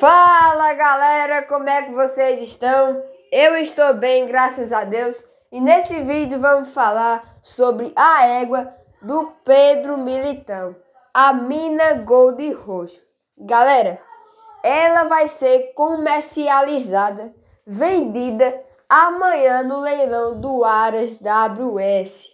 Fala galera, como é que vocês estão? Eu estou bem, graças a Deus. E nesse vídeo vamos falar sobre a égua do Pedro Militão, a mina Gold Roxo. Galera, ela vai ser comercializada, vendida amanhã no leilão do Aras WS.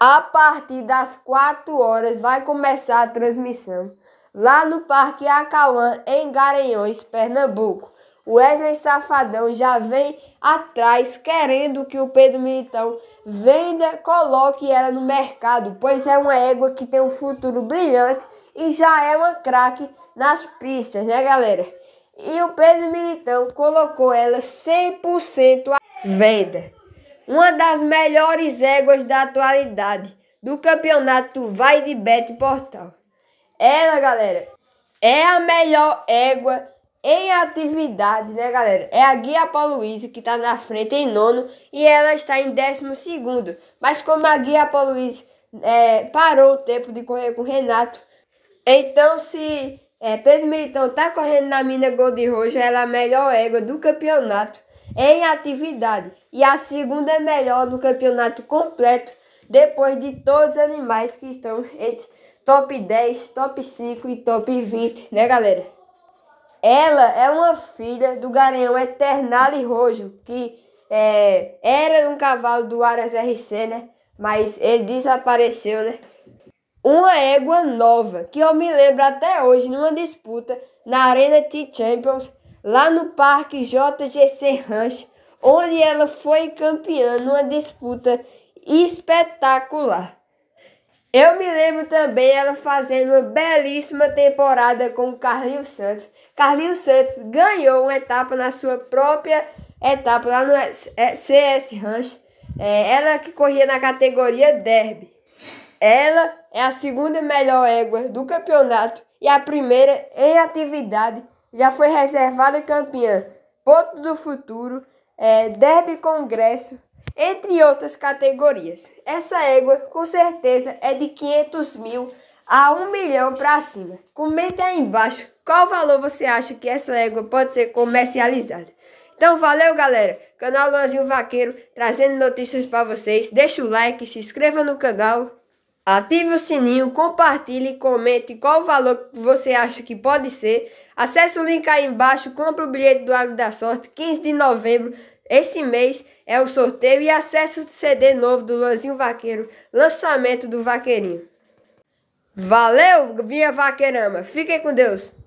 A partir das 4 horas vai começar a transmissão lá no Parque Acauã, em Garanhões, Pernambuco. O Wesley Safadão já vem atrás querendo que o Pedro Militão venda, coloque ela no mercado, pois é uma égua que tem um futuro brilhante e já é uma craque nas pistas, né, galera? E o Pedro Militão colocou ela 100% à venda. Uma das melhores éguas da atualidade do campeonato Vai de Bet Portal. Ela, galera, é a melhor égua em atividade, né, galera? É a Guia Poluísa que está na frente em nono e ela está em décimo segundo. Mas como a Guia Poluísa é, parou o tempo de correr com o Renato, então se é, Pedro Militão tá correndo na mina Gol Roja, ela é a melhor égua do campeonato em atividade e a segunda é melhor no campeonato completo depois de todos os animais que estão entre top 10, top 5 e top 20, né, galera? Ela é uma filha do garanhão Eternale Rojo, que é, era um cavalo do Aras RC, né? Mas ele desapareceu, né? Uma égua nova, que eu me lembro até hoje, numa disputa na Arena T-Champions, lá no Parque JGC Ranch, onde ela foi campeã numa disputa espetacular. Eu me lembro também ela fazendo uma belíssima temporada com o Carlinhos Santos. Carlinhos Santos ganhou uma etapa na sua própria etapa lá no CS é, Ranch. É, ela que corria na categoria Derby. Ela é a segunda melhor égua do campeonato e a primeira em atividade. Já foi reservada campeã. Ponto do futuro. É, Derby Congresso entre outras categorias. Essa égua com certeza é de 500 mil a 1 milhão para cima. Comente aí embaixo qual valor você acha que essa égua pode ser comercializada. Então valeu galera, canal Luanzinho Vaqueiro trazendo notícias para vocês. Deixa o like, se inscreva no canal, ative o sininho, compartilhe, comente qual valor você acha que pode ser. Acesse o link aí embaixo, compre o bilhete do Água da Sorte, 15 de novembro, esse mês é o sorteio e acesso do CD novo do Luanzinho Vaqueiro, lançamento do Vaqueirinho. Valeu, minha vaqueirama. Fiquem com Deus.